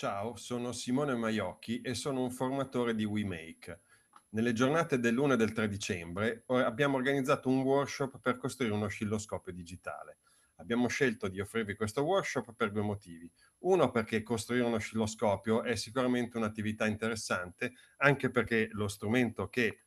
Ciao, sono Simone Maiocchi e sono un formatore di WeMake. Nelle giornate dell'1 e del 3 dicembre abbiamo organizzato un workshop per costruire un oscilloscopio digitale. Abbiamo scelto di offrirvi questo workshop per due motivi. Uno perché costruire un oscilloscopio è sicuramente un'attività interessante, anche perché lo strumento che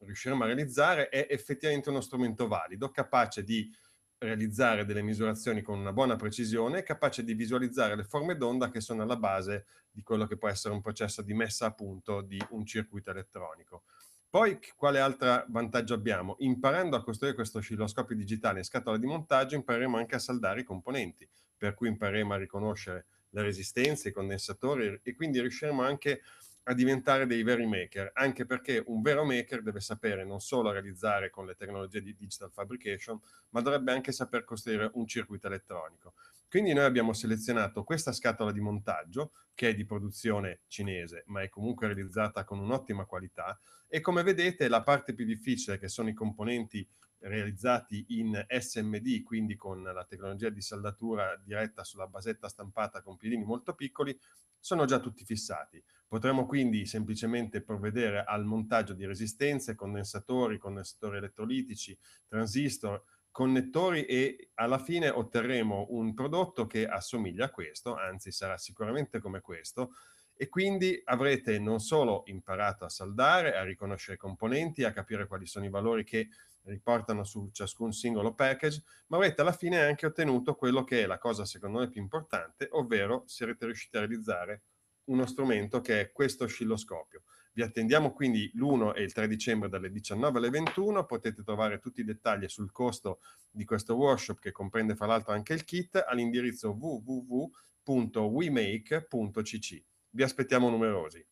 riusciremo a realizzare è effettivamente uno strumento valido, capace di realizzare delle misurazioni con una buona precisione, capace di visualizzare le forme d'onda che sono alla base di quello che può essere un processo di messa a punto di un circuito elettronico. Poi quale altro vantaggio abbiamo? Imparando a costruire questo oscilloscopio digitale in scatola di montaggio impareremo anche a saldare i componenti, per cui impareremo a riconoscere le resistenze, i condensatori e quindi riusciremo anche a a diventare dei veri maker, anche perché un vero maker deve sapere non solo realizzare con le tecnologie di digital fabrication, ma dovrebbe anche saper costruire un circuito elettronico. Quindi noi abbiamo selezionato questa scatola di montaggio, che è di produzione cinese, ma è comunque realizzata con un'ottima qualità, e come vedete la parte più difficile, che sono i componenti realizzati in SMD, quindi con la tecnologia di saldatura diretta sulla basetta stampata con piedini molto piccoli, sono già tutti fissati. Potremmo quindi semplicemente provvedere al montaggio di resistenze, condensatori, condensatori elettrolitici, transistor, connettori e alla fine otterremo un prodotto che assomiglia a questo, anzi sarà sicuramente come questo, e quindi avrete non solo imparato a saldare, a riconoscere i componenti, a capire quali sono i valori che riportano su ciascun singolo package, ma avrete alla fine anche ottenuto quello che è la cosa secondo me più importante, ovvero siete riusciti a realizzare uno strumento che è questo oscilloscopio. Vi attendiamo quindi l'1 e il 3 dicembre dalle 19 alle 21, potete trovare tutti i dettagli sul costo di questo workshop che comprende fra l'altro anche il kit all'indirizzo www.wemake.cc. Vi aspettiamo numerosi.